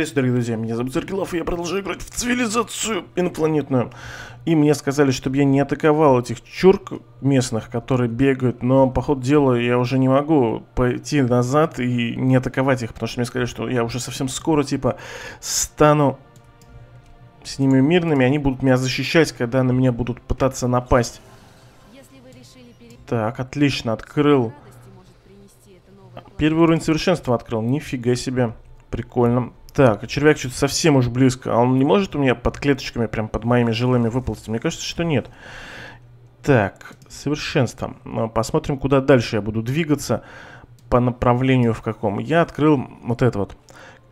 Приветствую, дорогие друзья, меня зовут Сергелов, и я продолжаю играть в цивилизацию инопланетную. И мне сказали, чтобы я не атаковал этих чурк местных, которые бегают, но по ходу дела я уже не могу пойти назад и не атаковать их, потому что мне сказали, что я уже совсем скоро, типа, стану с ними мирными, они будут меня защищать, когда на меня будут пытаться напасть. Так, отлично, открыл. Первый уровень совершенства открыл, нифига себе. Прикольно. Так, а червяк что-то совсем уж близко. А он не может у меня под клеточками, прям под моими жилами выползти? Мне кажется, что нет. Так, совершенство. Э, посмотрим, куда дальше я буду двигаться. По направлению в каком. Я открыл вот это вот.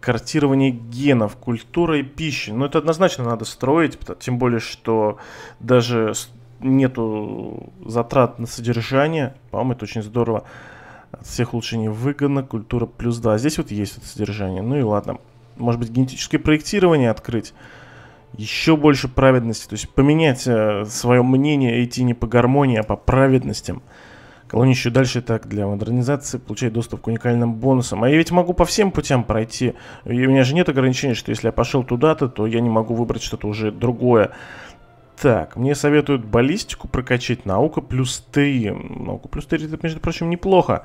Картирование генов, культура и пищи. Ну, это однозначно надо строить. Тем более, что даже нету затрат на содержание. По-моему, это очень здорово. От всех улучшений выгодно. Культура плюс 2. А здесь вот есть вот содержание. Ну и ладно может быть, генетическое проектирование открыть, еще больше праведности, то есть поменять э, свое мнение и идти не по гармонии, а по праведностям. Колония еще дальше так для модернизации получает доступ к уникальным бонусам. А я ведь могу по всем путям пройти. И у меня же нет ограничений, что если я пошел туда-то, то я не могу выбрать что-то уже другое. Так, мне советуют баллистику прокачать, наука плюс 3. Наука плюс 3, это, между прочим, неплохо.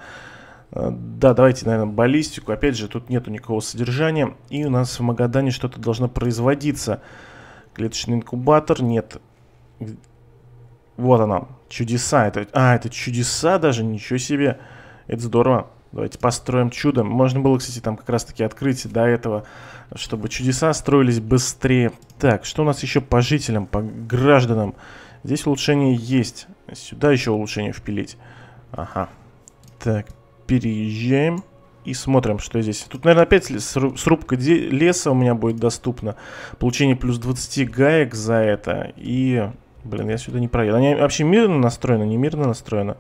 Э, да, давайте, наверное, баллистику. Опять же, тут нету никакого содержания. И у нас в Магадане что-то должно производиться. Клеточный инкубатор. Нет. Вот она. Чудеса. Это... А, это чудеса даже. Ничего себе. Это здорово. Давайте построим чудо. Можно было, кстати, там как раз-таки открыть до этого, чтобы чудеса строились быстрее. Так, что у нас еще по жителям, по гражданам? Здесь улучшение есть. Сюда еще улучшение впилить. Ага. Так, переезжаем и смотрим, что здесь. Тут, наверное, опять срубка леса у меня будет доступна. Получение плюс 20 гаек за это. И, блин, я сюда не проеду. Они вообще мирно настроены, не мирно настроены?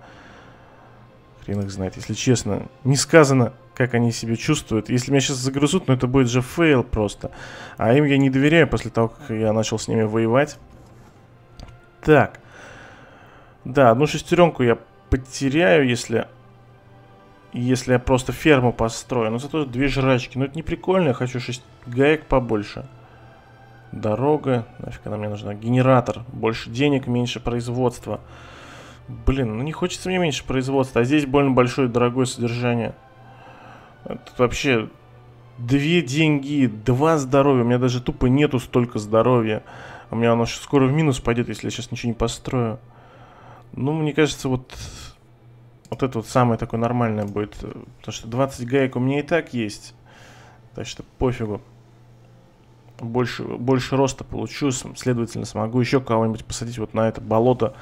Хрен их знает, если честно. Не сказано, как они себя чувствуют. Если меня сейчас загрызут, ну это будет же фейл просто. А им я не доверяю после того, как я начал с ними воевать. Так. Да, одну шестеренку я потеряю, если если я просто ферму построю. Но ну, зато две жрачки. Ну это не прикольно, я хочу 6 гаек побольше. Дорога, нафиг она мне нужна. Генератор, больше денег, меньше производства. Блин, ну не хочется мне меньше производства, а здесь больно большое дорогое содержание. Тут вообще две деньги, два здоровья. У меня даже тупо нету столько здоровья. У меня оно скоро в минус пойдет, если я сейчас ничего не построю. Ну, мне кажется, вот вот это вот самое такое нормальное будет. Э, потому что 20 гаек у меня и так есть. Так что пофигу. Больше, больше роста получу, следовательно, смогу еще кого-нибудь посадить вот на это болото.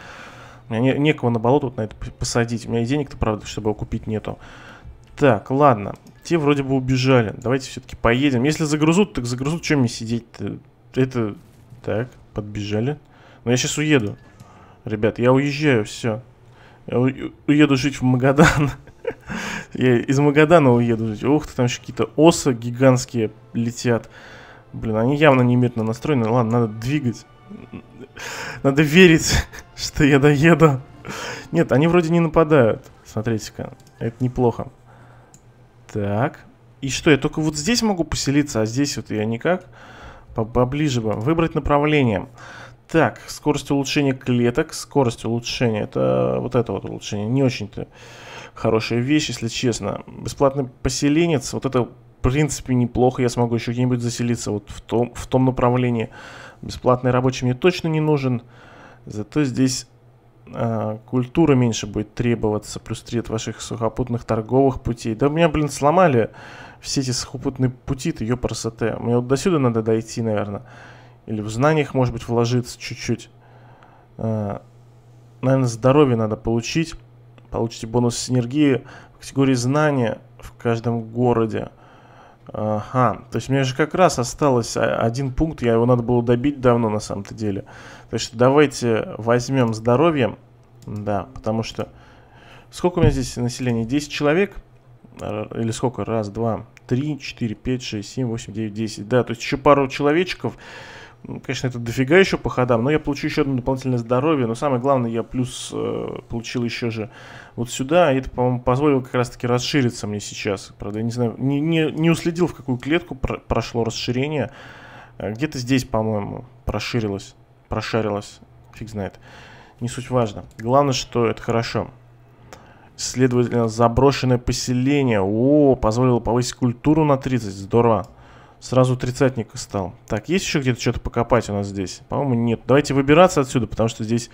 У меня не, некого на болото вот на это посадить. У меня и денег-то, правда, чтобы его купить нету. Так, ладно. Те вроде бы убежали. Давайте все-таки поедем. Если загрузут, так загрузут. Чем мне сидеть-то? Это... Так, подбежали. Но я сейчас уеду. Ребят, я уезжаю, все. Я э, уеду жить в Магадан. Я из Магадана уеду жить. Ух ты, там еще какие-то осы гигантские летят. Блин, они явно не мирно настроены. Ладно, надо двигать. Надо верить, что я доеду. Нет, они вроде не нападают. Смотрите-ка, это неплохо. Так. И что, я только вот здесь могу поселиться, а здесь вот я никак? Поближе бы. Выбрать направление. Направление. Так, скорость улучшения клеток, скорость улучшения, это вот это вот улучшение, не очень-то хорошая вещь, если честно. Бесплатный поселенец, вот это в принципе неплохо, я смогу еще где-нибудь заселиться вот в том, в том направлении. Бесплатный рабочий мне точно не нужен, зато здесь а, культура меньше будет требоваться, плюс три от ваших сухопутных торговых путей. Да меня, блин, сломали все эти сухопутные пути, ты ее красоты. Мне вот до сюда надо дойти, наверное. Или в знаниях, может быть, вложиться чуть-чуть. Э, Наверное, здоровье надо получить. Получите бонус синергии в категории знания в каждом городе. Ага, то есть у меня же как раз осталось один пункт, я его надо было добить давно на самом-то деле. то есть давайте возьмем здоровье, да, потому что... Сколько у меня здесь населения? 10 человек? Или сколько? Раз, два, три, четыре, пять, шесть, семь, восемь, девять, десять. Да, то есть еще пару человечков, ну, конечно, это дофига еще по ходам, но я получу еще одно дополнительное здоровье, но самое главное, я плюс э, получил еще же вот сюда, и это, по-моему, позволило как раз-таки расшириться мне сейчас. Правда, я не знаю, не, не, не уследил, в какую клетку про прошло расширение. А где-то здесь, по-моему, проширилось, прошарилось, фиг знает. Не суть важно. Главное, что это хорошо. Следовательно, заброшенное поселение. О, позволило повысить культуру на 30, здорово. Сразу тридцатник стал. Так, есть еще где-то что-то покопать у нас здесь? По-моему, нет. Давайте выбираться отсюда, потому что здесь...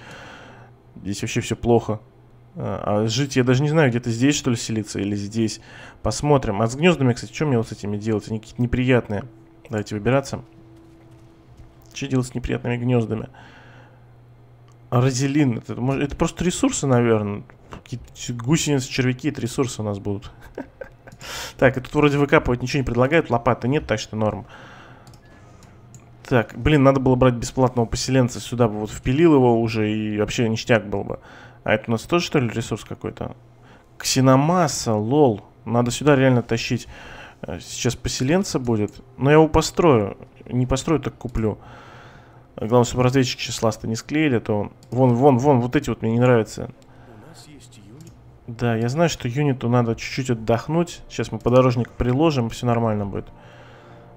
Здесь вообще все плохо. А, а, жить я даже не знаю, где-то здесь, что ли, селиться или здесь. Посмотрим. А с гнездами, кстати, что мне вот с этими делать? Они какие-то неприятные. Давайте выбираться. Что делать с неприятными гнездами? Розелин. Это, это просто ресурсы, наверное. Какие-то гусеницы, червяки, это ресурсы у нас будут. Так, и тут вроде выкапывать ничего не предлагают, лопаты нет, так что норм. Так, блин, надо было брать бесплатного поселенца сюда бы, вот впилил его уже, и вообще ништяк был бы. А это у нас тоже, что ли, ресурс какой-то? Ксеномасса, лол. Надо сюда реально тащить. Э, сейчас поселенца будет. Но я его построю. Не построю, так куплю. Главное, чтобы разведчик числа-то не склеили, а то... Вон, вон, вон, вот эти вот мне не нравятся. Да, я знаю, что юниту надо чуть-чуть отдохнуть. Сейчас мы подорожник приложим, все нормально будет.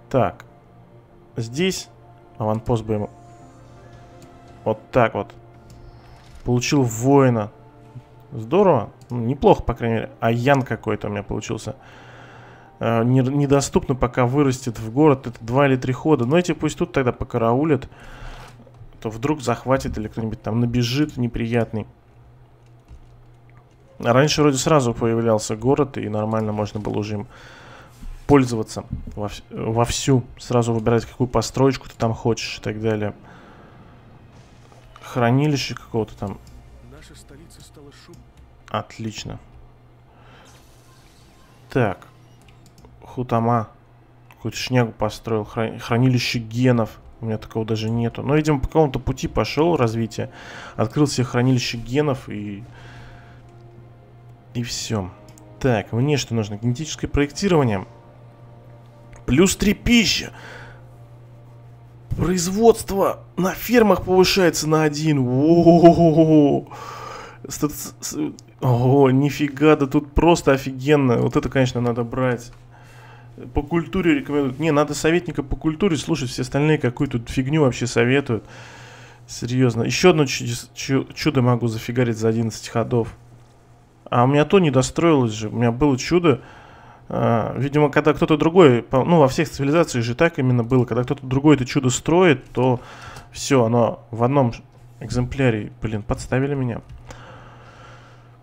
Так. Здесь аванпост бы ему... Вот так вот. Получил воина. Здорово. Ну, неплохо, по крайней мере. А Ян какой-то у меня получился. Э, недоступно, пока вырастет в город. Это два или три хода. Но ну, эти пусть тут тогда покараулят. А то вдруг захватит или кто-нибудь там набежит неприятный. А раньше вроде сразу появлялся город, и нормально можно было уже им пользоваться вовсю. Сразу выбирать, какую построечку ты там хочешь и так далее. Хранилище какого-то там. Отлично. Так. Хутама. Какую-то шнягу построил. Храни хранилище генов. У меня такого даже нету. Но, ну, видимо, по какому-то пути пошел развитие. Открыл себе хранилище генов и и все. Так, мне что нужно? Генетическое проектирование. Плюс три пища. Производство на фермах повышается на один. О, О, нифига, да тут просто офигенно. Вот это, конечно, надо брать. По культуре рекомендуют. Не, надо советника по культуре слушать, все остальные какую-то фигню вообще советуют. Серьезно. Еще одно чудо могу зафигарить за 11 ходов. А у меня то не достроилось же, у меня было чудо. А, видимо, когда кто-то другой, ну, во всех цивилизациях же так именно было, когда кто-то другой это чудо строит, то все, оно в одном экземпляре, блин, подставили меня.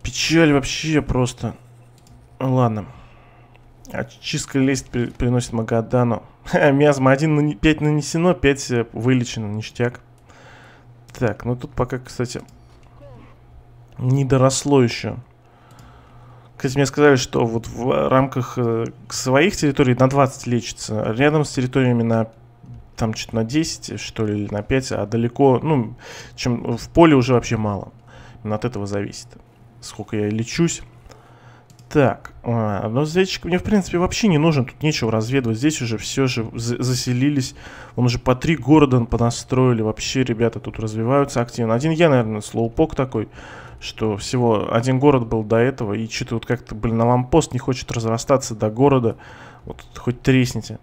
Печаль вообще просто. Ладно. Очистка лезть приносит Магадану. Миазма 1, на 5 нанесено, 5 э, вылечено, ништяк. Так, ну тут пока, кстати, не доросло еще. Кстати, мне сказали, что вот в э, рамках э, своих территорий на 20 лечится, а рядом с территориями на там что-то на 10, что ли, или на 5, а далеко, ну, чем в поле уже вообще мало. Именно от этого зависит, сколько я лечусь. Так, а, но зайчик мне, в принципе, вообще не нужен, тут нечего разведывать. Здесь уже все же заселились. Он уже по три города понастроили. Вообще ребята тут развиваются активно. Один я, наверное, слоупок такой что всего один город был до этого, и что-то вот как-то, блин, на лампост не хочет разрастаться до города. Вот хоть тресните.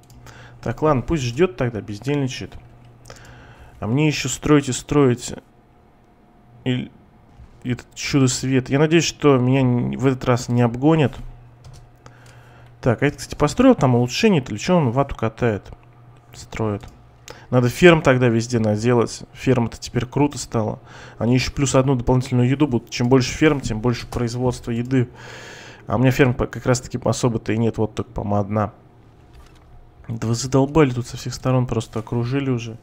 Так, ладно, пусть ждет тогда, бездельничает. А мне еще строить и строить и... этот чудо-свет. Я надеюсь, что меня в этот раз не обгонят. Так, а это, кстати, построил там улучшение-то или что он вату катает? Строит. Надо ферм тогда везде наделать. ферма-то теперь круто стала. Они еще плюс одну дополнительную еду будут. Чем больше ферм, тем больше производства еды. А у меня ферм как раз таки особо-то и нет. Вот только, по-моему, одна. Да вы задолбали тут со всех сторон. Просто окружили уже.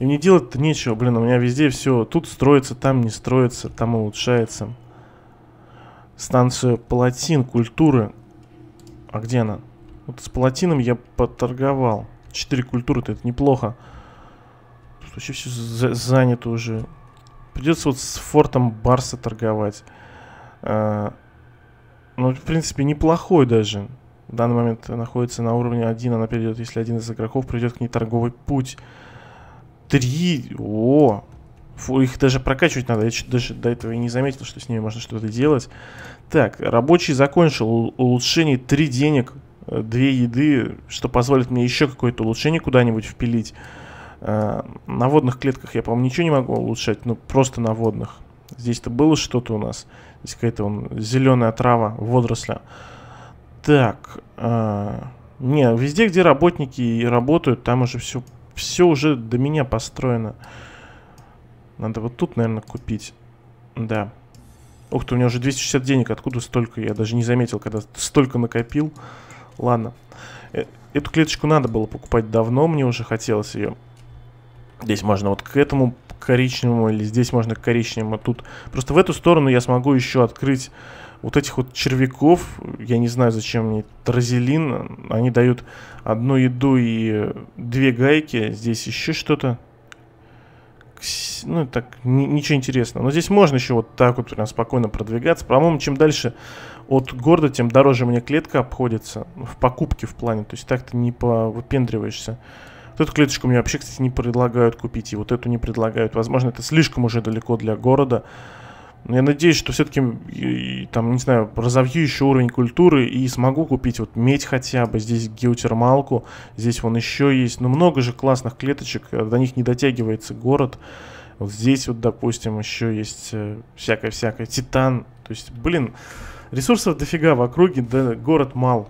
И мне делать-то нечего. Блин, у меня везде все. Тут строится, там не строится, там улучшается. Станция Палатин, культуры. А где она? Вот с Палатином я поторговал. 4 культуры-то это неплохо. Тут вообще все за занято уже. Придется вот с фортом Барса торговать. А, ну, в принципе, неплохой даже. В данный момент находится на уровне 1. Она перейдет, если один из игроков придет к ней торговый путь. 3. О! Фу, их даже прокачивать надо. Я даже до этого и не заметил, что с ними можно что-то делать. Так, рабочий закончил. Улучшение 3 денег две еды, что позволит мне еще какое-то улучшение куда-нибудь впилить. Э, на водных клетках я, по-моему, ничего не могу улучшать, ну, просто на водных. Здесь-то было что-то у нас. Здесь какая-то он, зеленая трава, водоросля. Так, э, не, везде, где работники и работают, там уже все, все уже до меня построено. Надо вот тут, наверное, купить. Да. Ух ты, у меня уже 260 денег. Откуда столько? Я даже не заметил, когда столько накопил. Ладно. Э, эту клеточку надо было покупать давно, мне уже хотелось ее. Здесь можно вот к этому коричневому, или здесь можно к коричневому, тут. Просто в эту сторону я смогу еще открыть вот этих вот червяков. Я не знаю, зачем мне тразелин. Они дают одну еду и две гайки. Здесь еще что-то. Ну, так, ничего интересного. Но здесь можно еще вот так вот прям спокойно продвигаться. По-моему, чем дальше от города, тем дороже мне клетка обходится в покупке в плане. То есть так ты не повыпендриваешься. Вот эту клеточку мне вообще, кстати, не предлагают купить, и вот эту не предлагают. Возможно, это слишком уже далеко для города. Но я надеюсь, что все-таки, там, не знаю, разовью еще уровень культуры и смогу купить вот медь хотя бы, здесь геотермалку, здесь вон еще есть, но много же классных клеточек, э, до них не дотягивается город. Вот здесь вот, допустим, еще есть э, всякое-всякое, титан, то есть, блин, Ресурсов дофига в округе, да город мал.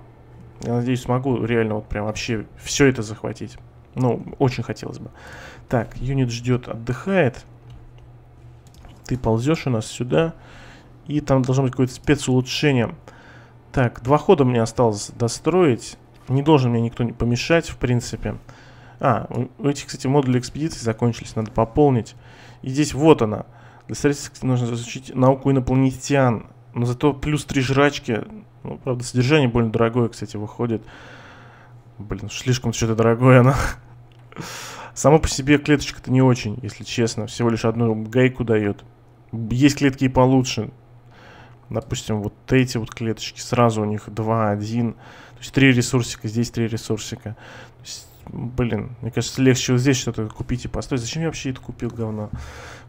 Я надеюсь, смогу реально вот прям вообще все это захватить. Ну, очень хотелось бы. Так, юнит ждет, отдыхает. Ты ползешь у нас сюда. И там должно быть какое-то спецулучшение. Так, два хода мне осталось достроить. Не должен мне никто не помешать, в принципе. А, у этих, кстати, модули экспедиции закончились, надо пополнить. И здесь вот она. Для строительства нужно изучить науку инопланетян. Но зато плюс три жрачки. Ну, правда, содержание более дорогое, кстати, выходит. Блин, слишком что-то дорогое оно. Само по себе клеточка-то не очень, если честно. Всего лишь одну гайку дает. Есть клетки и получше. Допустим, вот эти вот клеточки. Сразу у них 2, 1. То есть 3 ресурсика, здесь 3 ресурсика. То есть, блин, мне кажется, легче вот здесь что-то купить и постой. Зачем я вообще это купил, говно?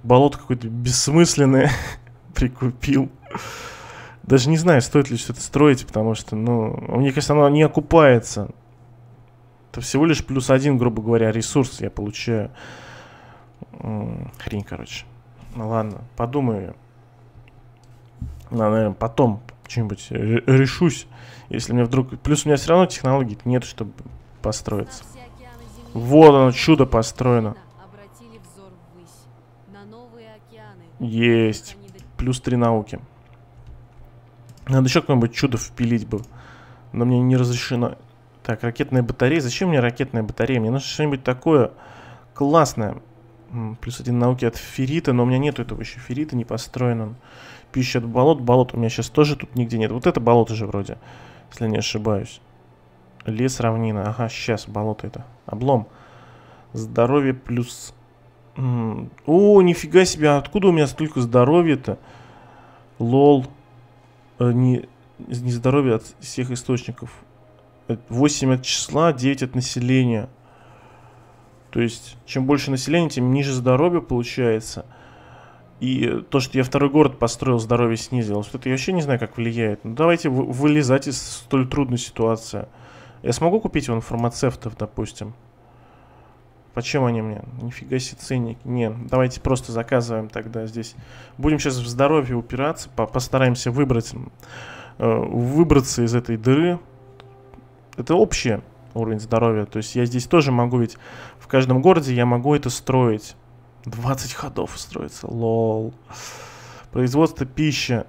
Болото какое-то бессмысленное прикупил даже не знаю, стоит ли что-то строить, потому что, ну, мне кажется, оно не окупается. Это всего лишь плюс один, грубо говоря, ресурс я получаю. Хрень, короче. Ну ладно, подумаю. наверное, потом что-нибудь решусь, если мне вдруг... Плюс у меня все равно технологий нет, чтобы построиться. Вот оно, чудо построено. Есть. Плюс три науки. Надо еще какое-нибудь чудо впилить бы. Но мне не разрешено. Так, ракетная батарея. Зачем мне ракетная батарея? Мне нужно что-нибудь такое классное. Плюс один науки от феррита, но у меня нету этого еще феррита, не построен он. Пища от болот. Болот у меня сейчас тоже тут нигде нет. Вот это болото же вроде, если не ошибаюсь. Лес, равнина. Ага, сейчас болото это. Облом. Здоровье плюс... О, нифига себе, а откуда у меня столько здоровья-то? Лол. Э, не, не здоровье от всех источников. 8 э, от числа, 9 от населения. То есть, чем больше населения, тем ниже здоровье получается. И то, что я второй город построил, здоровье снизилось, вот это я вообще не знаю, как влияет. Ну, давайте вылезать из столь трудной ситуации. Я смогу купить вон фармацевтов, допустим. Почем они мне? Нифига себе ценник. Не, давайте просто заказываем тогда здесь. Будем сейчас в здоровье упираться, по постараемся выбрать, э, выбраться из этой дыры. Это общий уровень здоровья. То есть я здесь тоже могу ведь в каждом городе я могу это строить. 20 ходов строится, лол. Производство пищи.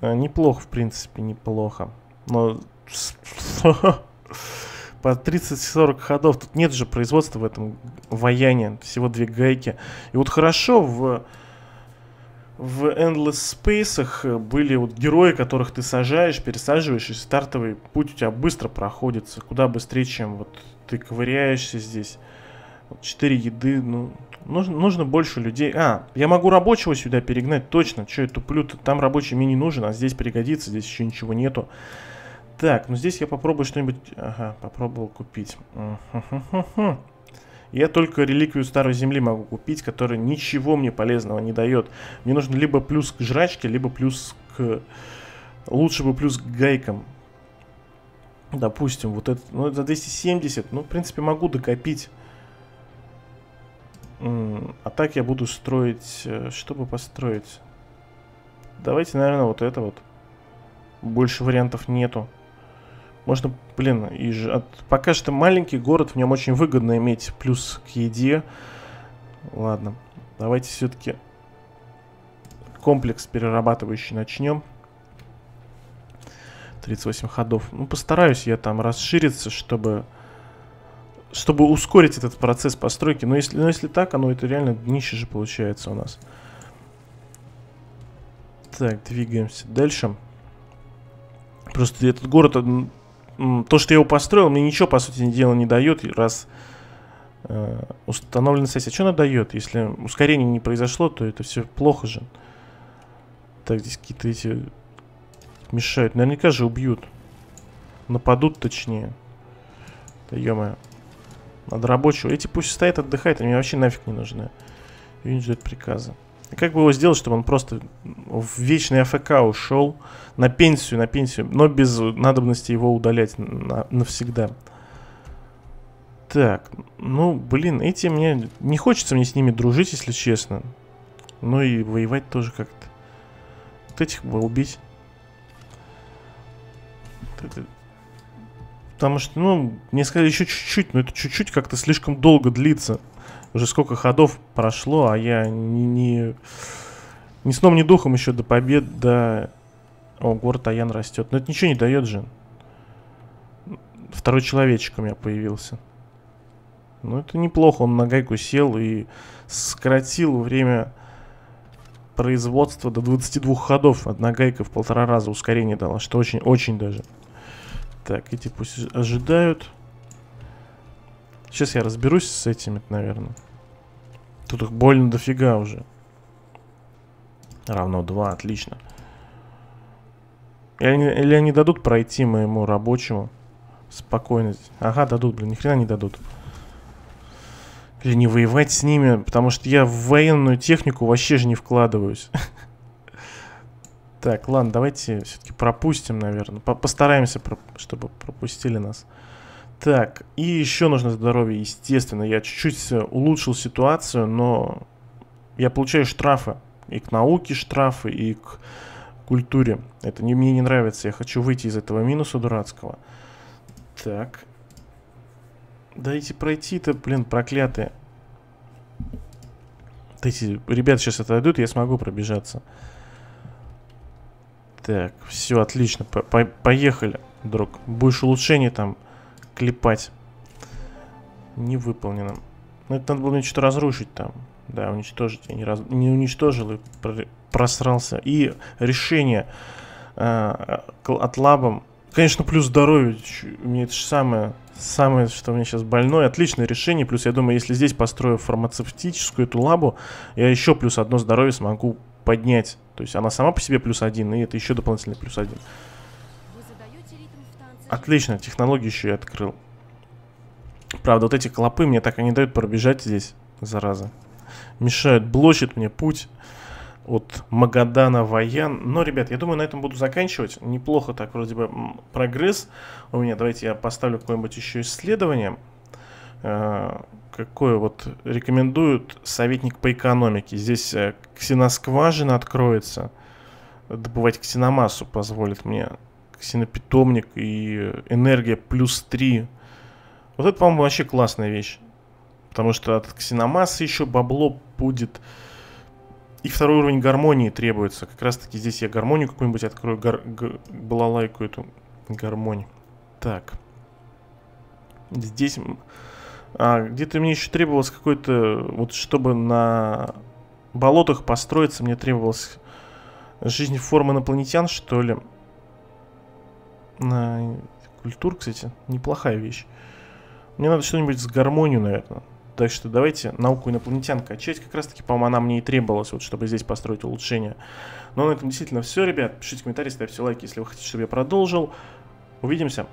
Э, неплохо, в принципе, неплохо. Но по 30-40 ходов. Тут нет же производства в этом ваяне, всего две гайки. И вот хорошо в в Endless Space были вот герои, которых ты сажаешь, пересаживаешь, и стартовый путь у тебя быстро проходится, куда быстрее, чем вот ты ковыряешься здесь. Четыре еды, ну, нужно, нужно больше людей. А, я могу рабочего сюда перегнать, точно, что я туплю-то, там рабочий мне не нужен, а здесь пригодится, здесь еще ничего нету. Так, ну здесь я попробую что-нибудь... Ага, попробовал купить. Я только реликвию Старой Земли могу купить, которая ничего мне полезного не дает. Мне нужен либо плюс к жрачке, либо плюс к... Лучше бы плюс к гайкам. Допустим, вот это... Ну, это 270. Ну, в принципе, могу докопить. А так я буду строить... Э, чтобы построить? Давайте, наверное, вот это вот. Больше вариантов нету. Можно, блин, и ж... от... пока что маленький город, в нем очень выгодно иметь плюс к еде. Ладно, давайте все-таки комплекс перерабатывающий начнем. 38 ходов. Ну, постараюсь я там расшириться, чтобы чтобы ускорить этот процесс постройки. Но если, но если так, оно это реально днище же получается у нас. Так, двигаемся дальше. Просто этот город, то, что я его построил, мне ничего, по сути дела, не дает, раз э, установлена а Что она дает? Если ускорение не произошло, то это все плохо же. Так, здесь какие-то эти мешают. Наверняка же убьют. Нападут, точнее. Да ё Надо рабочего. Эти пусть стоят, отдыхают, они мне вообще нафиг не нужны. И не ждет приказа. Как бы его сделать, чтобы он просто в вечный АФК ушел, на пенсию, на пенсию, но без надобности его удалять на, навсегда. Так, ну, блин, эти мне... Не хочется мне с ними дружить, если честно. Ну и воевать тоже как-то. Вот этих бы убить. Потому что, ну, мне сказали еще чуть-чуть, но это чуть-чуть как-то слишком долго длится. Уже сколько ходов прошло, а я не, не, не сном, ни духом еще до побед, до... О, город Аян растет. Но это ничего не дает, же. Второй человечек у меня появился. Ну, это неплохо. Он на гайку сел и сократил время производства до 22 ходов. Одна гайка в полтора раза ускорение дала, что очень-очень даже. Так, эти пусть ожидают. Сейчас я разберусь с этими, наверное. Тут их больно дофига уже. Равно 2, отлично. Или они, или они дадут пройти моему рабочему спокойно. Ага, дадут, блин, ни хрена не дадут. Или не воевать с ними, потому что я в военную технику вообще же не вкладываюсь. Так, ладно, давайте все-таки пропустим, наверное. Постараемся, чтобы пропустили нас. Так, и еще нужно здоровье, естественно. Я чуть-чуть э, улучшил ситуацию, но я получаю штрафы. И к науке штрафы, и к культуре. Это не, мне не нравится. Я хочу выйти из этого минуса дурацкого. Так. Дайте пройти-то, блин, проклятые. Дайте, ребята сейчас отойдут, я смогу пробежаться. Так, все отлично, по -по поехали, друг. Будешь улучшение там клепать. Не выполнено. Ну, это надо было мне что-то разрушить там. Да, уничтожить. Я не, раз... не уничтожил и просрался. И решение э, от лабом. Конечно, плюс здоровье. У меня это же самое, самое, что у меня сейчас больное. Отличное решение. Плюс, я думаю, если здесь построю фармацевтическую эту лабу, я еще плюс одно здоровье смогу поднять. То есть она сама по себе плюс один, и это еще дополнительный плюс один. Отлично, технологию еще и открыл. Правда, вот эти клопы мне так и не дают пробежать здесь, зараза. Мешают, блочат мне путь от Магадана Ваян. Но, ребят, я думаю, на этом буду заканчивать. Неплохо так вроде бы прогресс у меня. Давайте я поставлю какое-нибудь еще исследование. Э, какое вот рекомендуют советник по экономике. Здесь э, ксеноскважина откроется. Добывать ксеномассу позволит мне ксенопитомник и энергия плюс 3. Вот это, по-моему, вообще классная вещь. Потому что от ксеномассы еще бабло будет. И второй уровень гармонии требуется. Как раз таки здесь я гармонию какую-нибудь открою. Гар... Г... Балалайку эту гармонь. Так. Здесь... А, где-то мне еще требовалось какой-то... Вот чтобы на болотах построиться, мне требовалась жизнь формы инопланетян, что ли. А, культур, кстати, неплохая вещь. Мне надо что-нибудь с гармонию, наверное. Так что давайте науку инопланетян качать. Как раз таки, по-моему, она мне и требовалась, вот, чтобы здесь построить улучшение. Но ну, на этом действительно все, ребят. Пишите комментарии, ставьте лайки, если вы хотите, чтобы я продолжил. Увидимся.